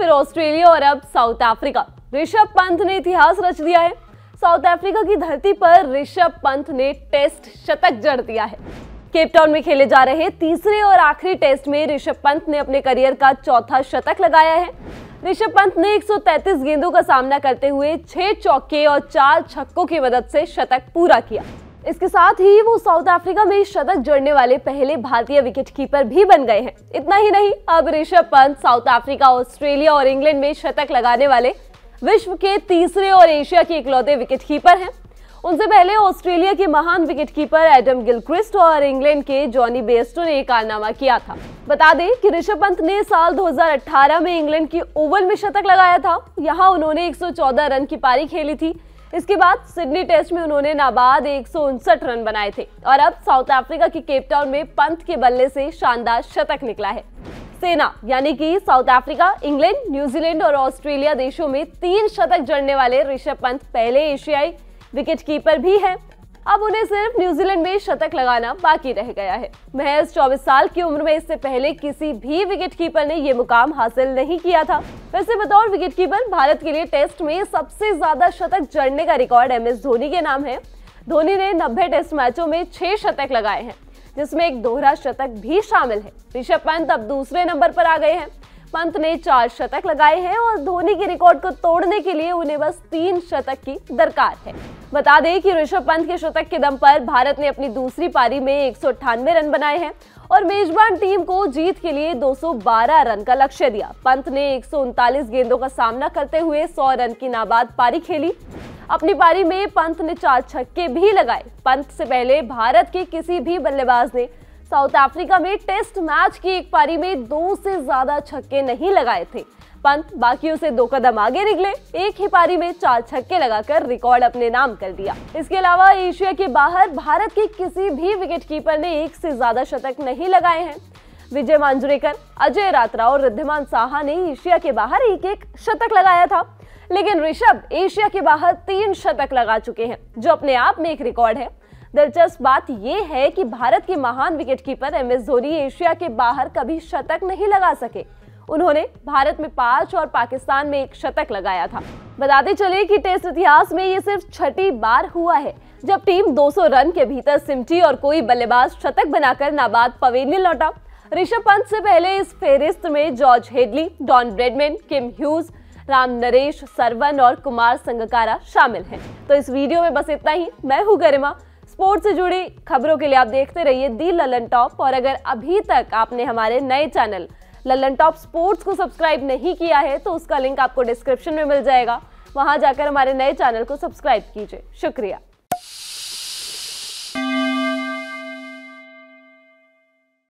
फिर ऑस्ट्रेलिया और अब साउथ अफ्रीका ऋषभ पंत ने इतिहास रच दिया है साउथ अफ्रीका की धरती पर ऋषभ पंत ने टेस्ट शतक जड़ दिया है केपटाउन में खेले जा रहे तीसरे और आखिरी टेस्ट में ऋषभ पंत ने अपने करियर का चौथा शतक लगाया है ऋषभ पंत ने 133 गेंदों का सामना करते हुए छह चौके और चार छक्कों की मदद से शतक पूरा किया इसके साथ ही वो साउथ अफ्रीका में शतक जड़ने वाले पहले भारतीय विकेटकीपर भी बन गए हैं इतना ही नहीं अब Rishabh Pant South Africa Australia और इंग्लैंड में शतक लगाने वाले विश्व के तीसरे और एशिया के इकलौते विकेटकीपर हैं उनसे पहले ऑस्ट्रेलिया के महान विकेटकीपर एडम गिलक्रिस्ट और इंग्लैंड के जॉनी बेस्टो ने कारनामा किया था बता दें कि ऋषभ पंत ने साल 2018 में इंग्लैंड की ओवल में शतक लगाया था यहां उन्होंने 114 रन की पारी खेली थी इसके बाद सिडनी टेस्ट में उन्होंने नाबाद एक रन बनाए थे और अब साउथ अफ्रीका के केपटाउन में पंत के बल्ले से शानदार शतक निकला है सेना यानी कि साउथ अफ्रीका इंग्लैंड न्यूजीलैंड और ऑस्ट्रेलिया देशों में तीन शतक जड़ने वाले ऋषभ पंत पहले एशियाई विकेटकीपर भी हैं अब उन्हें सिर्फ न्यूजीलैंड में शतक लगाना बाकी रह गया है महज 24 साल की उम्र में इससे पहले किसी भी विकेटकीपर ने ये मुकाम हासिल नहीं किया था वैसे बतौर विकेटकीपर भारत के लिए टेस्ट में सबसे ज्यादा शतक जड़ने का रिकॉर्ड एम एस धोनी के नाम है धोनी ने नब्बे टेस्ट मैचों में छह शतक लगाए हैं जिसमें एक दोहरा शतक भी शामिल है ऋषभ पंत अब दूसरे नंबर पर आ गए हैं पंत ने चार शतक लगाए हैं और धोनी के रिकॉर्ड को तोड़ने के लिए उन्हें बस तीन शतक की दरकार है बता दें कि ऋषभ पंत के शतक के दम पर भारत ने अपनी दूसरी पारी में एक रन बनाए हैं और मेजबान टीम को जीत के लिए 212 रन का लक्ष्य दिया पंत ने एक गेंदों का सामना करते हुए 100 रन की नाबाद पारी खेली अपनी पारी में पंत ने चार छक्के भी लगाए पंत से पहले भारत के किसी भी बल्लेबाज ने साउथ अफ्रीका में टेस्ट मैच की एक पारी में दो से ज्यादा छक्के नहीं लगाए थे पंत बाकियों से दो कदम आगे निकले एक ही पारी में चार छक्के लगाकर रिकॉर्ड अपने नाम कर दिया इसके अलावा एशिया के बाहर भारत के किसी भी विकेटकीपर ने एक से ज्यादा शतक नहीं लगाए हैं विजय मांजरेकर अजय रात्रा और रिद्धिमान साहा ने एशिया के बाहर एक एक शतक लगाया था लेकिन ऋषभ एशिया के बाहर तीन शतक लगा चुके हैं जो अपने आप में एक रिकॉर्ड है दिलचस्प बात यह है कि भारत के महान wicketkeeper M S Dhoni Asia के बाहर कभी शतक नहीं लगा सके उन्होंने भारत में पांच और पाकिस्तान में एक शतक लगाया था बताते चले कि टेस्ट इतिहास में ये सिर्फ छठी बार हुआ है जब टीम 200 रन के भीतर सिमटी और कोई बल्लेबाज शतक बनाकर नाबाद पवेलियन लौटा ऋषभ पंत से पहले इस फेरिस्त में George Headley Don Bradman Kim Hughes Ram Naresh Sarwan और कुमार संगकारा शामिल हैं तो इस वीडियो में बस इतना ही मैं हूँ गरिमा स्पोर्ट्स से जुड़ी खबरों के लिए आप देखते रहिए दी ललन टॉप और अगर अभी तक आपने हमारे नए चैनल ललन टॉप स्पोर्ट्स को सब्सक्राइब नहीं किया है तो उसका लिंक आपको डिस्क्रिप्शन में मिल जाएगा वहां जाकर हमारे नए चैनल को सब्सक्राइब कीजिए शुक्रिया